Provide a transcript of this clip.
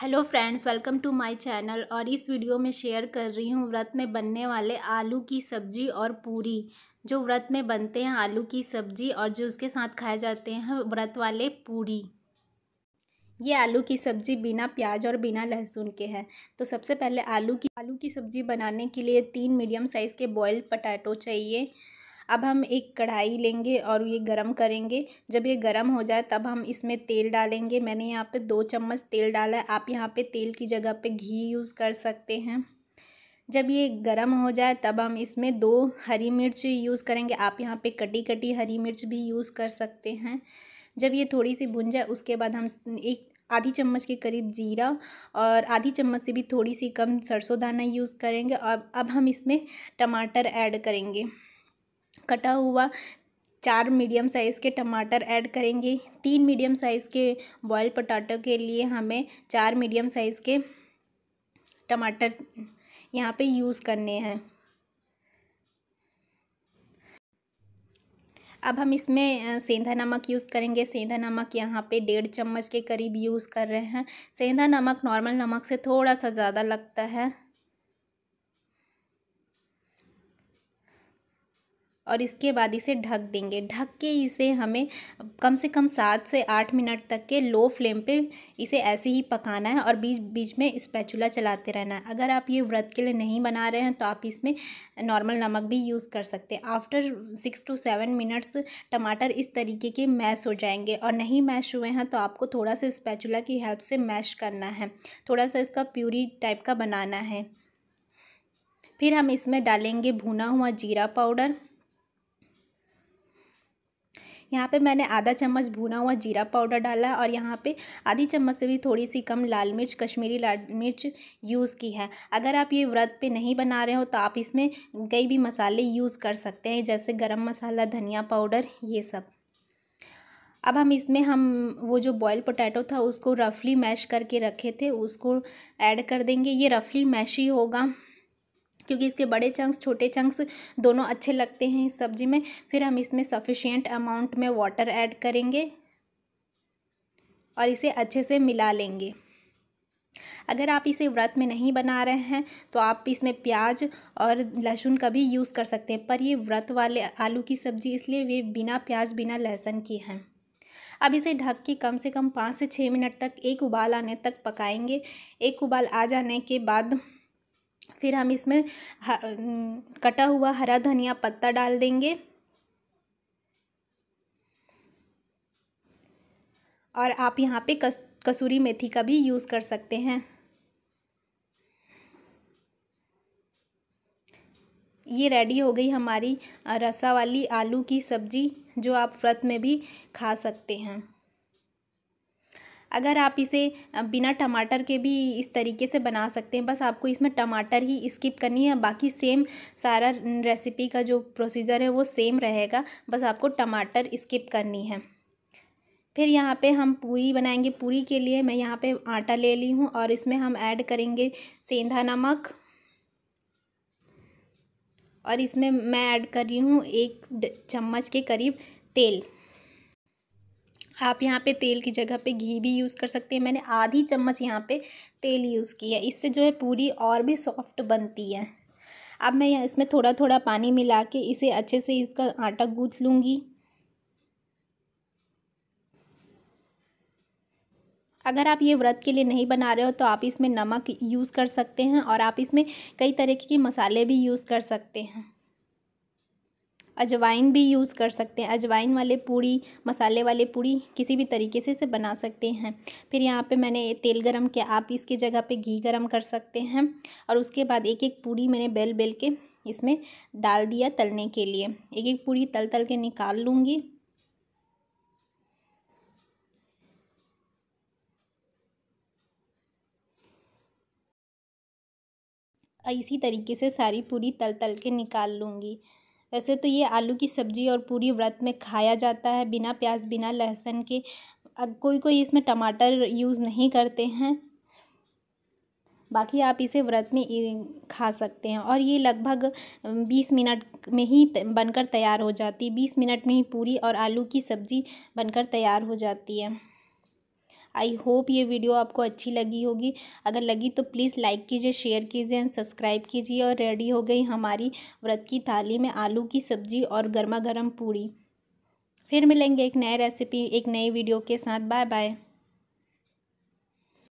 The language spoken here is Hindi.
hello friends welcome to my channel और इस वीडियो में शेयर कर रही हूँ व्रत में बनने वाले आलू की सब्जी और पूरी जो व्रत में बनते हैं आलू की सब्जी और जो उसके साथ खाए जाते हैं व्रत वाले पूरी ये आलू की सब्ज़ी बिना प्याज और बिना लहसुन के है तो सबसे पहले आलू की आलू की सब्ज़ी बनाने के लिए तीन मीडियम साइज़ के बॉयल्ड पटैटो चाहिए अब हम एक कढ़ाई लेंगे और ये गरम करेंगे जब ये गरम हो जाए तब हम इसमें तेल डालेंगे मैंने यहाँ पे दो चम्मच तेल डाला है आप यहाँ पे तेल की जगह पे घी यूज़ कर सकते हैं जब ये गरम हो जाए तब हम इसमें दो हरी मिर्च यूज़ करेंगे आप यहाँ पे कटी कटी हरी मिर्च भी यूज़ कर सकते हैं जब ये थोड़ी सी भुन जाए उसके बाद हम एक आधी चम्मच के करीब जीरा और आधी चम्मच से भी थोड़ी सी कम सरसों दाना यूज़ करेंगे और अब हम इसमें टमाटर ऐड करेंगे कटा हुआ चार मीडियम साइज़ के टमाटर ऐड करेंगे तीन मीडियम साइज़ के बॉयल पटाटो के लिए हमें चार मीडियम साइज़ के टमाटर यहाँ पे यूज़ करने हैं अब हम इसमें सेंधा नमक यूज़ करेंगे सेंधा नमक यहाँ पे डेढ़ चम्मच के करीब यूज़ कर रहे हैं सेंधा नमक नॉर्मल नमक से थोड़ा सा ज़्यादा लगता है और इसके बाद इसे ढक देंगे ढक के इसे हमें कम से कम सात से आठ मिनट तक के लो फ्लेम पे इसे ऐसे ही पकाना है और बीच बीच में स्पैचुला चलाते रहना है अगर आप ये व्रत के लिए नहीं बना रहे हैं तो आप इसमें नॉर्मल नमक भी यूज़ कर सकते हैं after six two seven minutes टमाटर इस तरीके के मैश हो जाएंगे और नहीं मैश हुए हैं तो आपको थोड़ा सा स्पैचुला की हेल्प से मैश करना है थोड़ा सा इसका प्यूरी टाइप का बनाना है फिर हम इसमें डालेंगे भुना हुआ जीरा पाउडर यहाँ पे मैंने आधा चम्मच भुना हुआ जीरा पाउडर डाला और यहाँ पे आधी चम्मच से भी थोड़ी सी कम लाल मिर्च कश्मीरी लाल मिर्च यूज़ की है अगर आप ये व्रत पे नहीं बना रहे हो तो आप इसमें कई भी मसाले यूज़ कर सकते हैं जैसे गरम मसाला धनिया पाउडर ये सब अब हम इसमें हम वो जो बॉयल पोटैटो था उसको रफली मैश करके रखे थे उसको ऐड कर देंगे ये रफली मैश ही होगा क्योंकि इसके बड़े चंक्स छोटे चंक्स दोनों अच्छे लगते हैं इस सब्ज़ी में फिर हम इसमें सफिशियंट अमाउंट में वाटर ऐड करेंगे और इसे अच्छे से मिला लेंगे अगर आप इसे व्रत में नहीं बना रहे हैं तो आप इसमें प्याज और लहसुन का भी यूज़ कर सकते हैं पर ये व्रत वाले आलू की सब्ज़ी इसलिए वे बिना प्याज बिना लहसुन की हैं अब इसे ढक के कम से कम पाँच से छः मिनट तक एक उबाल आने तक पकाएंगे एक उबाल आ जाने के बाद फिर हम इसमें कटा हुआ हरा धनिया पत्ता डाल देंगे और आप यहाँ पे कस, कसूरी मेथी का भी यूज़ कर सकते हैं ये रेडी हो गई हमारी रसा वाली आलू की सब्ज़ी जो आप व्रत में भी खा सकते हैं अगर आप इसे बिना टमाटर के भी इस तरीके से बना सकते हैं बस आपको इसमें टमाटर ही स्किप करनी है बाकी सेम सारा रेसिपी का जो प्रोसीजर है वो सेम रहेगा बस आपको टमाटर स्किप करनी है फिर यहाँ पे हम पूरी बनाएंगे पूरी के लिए मैं यहाँ पे आटा ले ली हूँ और इसमें हम ऐड करेंगे सेंधा नमक और इसमें मैं ऐड कर रही हूँ एक चम्मच के करीब तेल आप यहाँ पे तेल की जगह पे घी भी यूज़ कर सकते हैं मैंने आधी चम्मच यहाँ पे तेल यूज़ किया है इससे जो है पूरी और भी सॉफ्ट बनती है अब मैं यहाँ इसमें थोड़ा थोड़ा पानी मिला के इसे अच्छे से इसका आटा गूँथ लूँगी अगर आप ये व्रत के लिए नहीं बना रहे हो तो आप इसमें नमक यूज़ कर सकते हैं और आप इसमें कई तरीके के मसाले भी यूज़ कर सकते हैं अजवाइन भी यूज़ कर सकते हैं अजवाइन वाले पूड़ी मसाले वाले पूड़ी किसी भी तरीके से इसे बना सकते हैं फिर यहाँ पे मैंने तेल गरम किया आप इसकी जगह पे घी गरम कर सकते हैं और उसके बाद एक एक पूड़ी मैंने बेल बेल के इसमें डाल दिया तलने के लिए एक एक पूड़ी तल तल के निकाल लूँगी इसी तरीके से सारी पूरी तल तल के निकाल लूँगी वैसे तो ये आलू की सब्ज़ी और पूरी व्रत में खाया जाता है बिना प्याज बिना लहसुन के कोई कोई इसमें टमाटर यूज़ नहीं करते हैं बाकी आप इसे व्रत में खा सकते हैं और ये लगभग बीस मिनट में ही बनकर तैयार हो जाती है बीस मिनट में ही पूरी और आलू की सब्ज़ी बनकर तैयार हो जाती है आई होप ये वीडियो आपको अच्छी लगी होगी अगर लगी तो प्लीज़ लाइक कीजिए शेयर कीजिए एंड सब्सक्राइब कीजिए और रेडी हो गई हमारी व्रत की थाली में आलू की सब्ज़ी और गर्मा गर्म पूड़ी फिर मिलेंगे एक नए रेसिपी एक नई वीडियो के साथ बाय बाय